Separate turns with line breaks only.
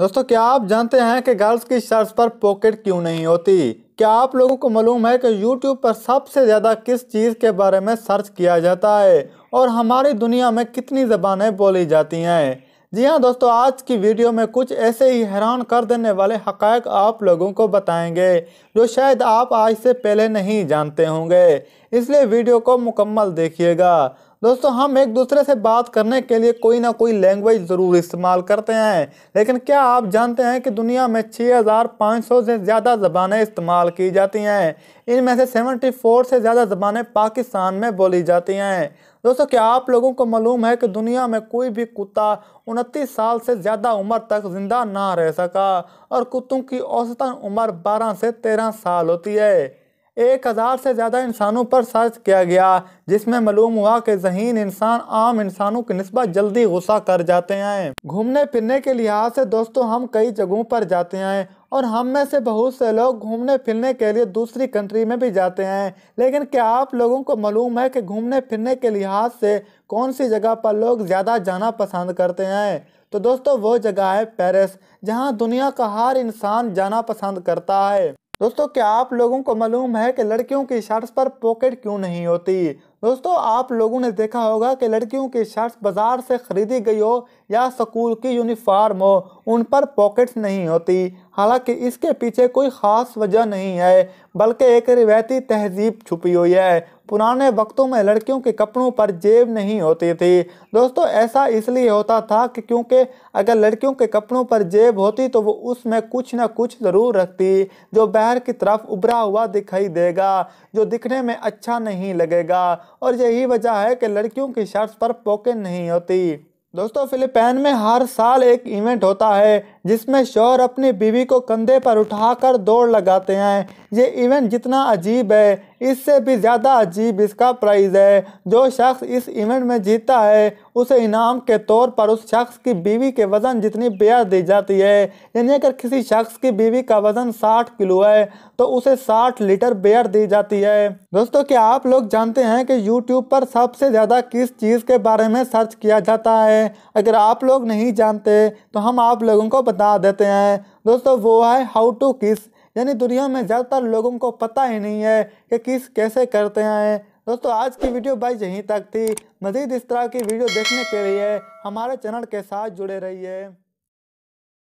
दोस्तों क्या आप जानते हैं कि गर्ल्स की शर्ट्स पर पॉकेट क्यों नहीं होती क्या आप लोगों को मालूम है कि YouTube पर सबसे ज़्यादा किस चीज़ के बारे में सर्च किया जाता है और हमारी दुनिया में कितनी ज़बानें बोली जाती हैं जी हाँ दोस्तों आज की वीडियो में कुछ ऐसे ही हैरान कर देने वाले हकायक आप लोगों को बताएंगे जो शायद आप आज से पहले नहीं जानते होंगे इसलिए वीडियो को मुकम्मल देखिएगा दोस्तों हम एक दूसरे से बात करने के लिए कोई ना कोई लैंग्वेज ज़रूर इस्तेमाल करते हैं लेकिन क्या आप जानते हैं कि दुनिया में 6,500 से ज़्यादा ज़बानें इस्तेमाल की जाती हैं इनमें से 74 से ज़्यादा ज़बानें पाकिस्तान में बोली जाती हैं दोस्तों क्या आप लोगों को मालूम है कि दुनिया में कोई भी कुत्ता उनतीस साल से ज़्यादा उम्र तक ज़िंदा ना रह सका और कुत्तों की औसतन उम्र बारह से तेरह साल होती है एक हज़ार से ज़्यादा इंसानों पर सर्च किया गया जिसमें मालूम हुआ कि जहीन इंसान आम इंसानों की नस्बत जल्दी गुस्सा कर जाते हैं घूमने फिरने के लिहाज से दोस्तों हम कई जगहों पर जाते हैं और हम में से बहुत से लोग घूमने फिरने के लिए दूसरी कंट्री में भी जाते हैं लेकिन क्या आप लोगों को मालूम है कि घूमने फिरने के लिहाज से कौन सी जगह पर लोग ज़्यादा जाना पसंद करते हैं तो दोस्तों वो जगह है पेरिस जहाँ दुनिया का हर इंसान जाना पसंद करता है दोस्तों क्या आप लोगों को मालूम है कि लड़कियों की शर्ट्स पर पॉकेट क्यों नहीं होती दोस्तों आप लोगों ने देखा होगा कि लड़कियों की शर्ट्स बाजार से खरीदी गई हो या स्कूल की यूनिफार्म हो उन पर पॉकेट्स नहीं होती हालांकि इसके पीछे कोई ख़ास वजह नहीं है बल्कि एक रिवायती तहजीब छुपी हुई है पुराने वक्तों में लड़कियों के कपड़ों पर जेब नहीं होती थी दोस्तों ऐसा इसलिए होता था कि क्योंकि अगर लड़कियों के कपड़ों पर जेब होती तो वो उसमें कुछ ना कुछ ज़रूर रखती जो बाहर की तरफ उभरा हुआ दिखाई देगा जो दिखने में अच्छा नहीं लगेगा और यही वजह है कि लड़कियों की शर्ट्स पर पॉकेट नहीं होती दोस्तों फिलिपाइन में हर साल एक इवेंट होता है जिसमें शोर अपनी बीवी को कंधे पर उठाकर दौड़ लगाते हैं ये इवेंट जितना अजीब है इससे भी ज़्यादा अजीब इसका प्राइज़ है जो शख्स इस इवेंट में जीता है उसे इनाम के तौर पर उस शख्स की बीवी के वज़न जितनी ब्याज दी जाती है यानी अगर किसी शख्स की बीवी का वज़न 60 किलो है तो उसे 60 लीटर बेयर दी जाती है दोस्तों क्या आप लोग जानते हैं कि यूट्यूब पर सबसे ज़्यादा किस चीज़ के बारे में सर्च किया जाता है अगर आप लोग नहीं जानते तो हम आप लोगों को बता देते हैं दोस्तों वो है हाउ टू किस यानी दुनिया में ज़्यादातर लोगों को पता ही नहीं है कि किस कैसे करते हैं दोस्तों आज की वीडियो बाई यहीं तक थी मज़ीद इस तरह की वीडियो देखने के लिए हमारे चैनल के साथ जुड़े रहिए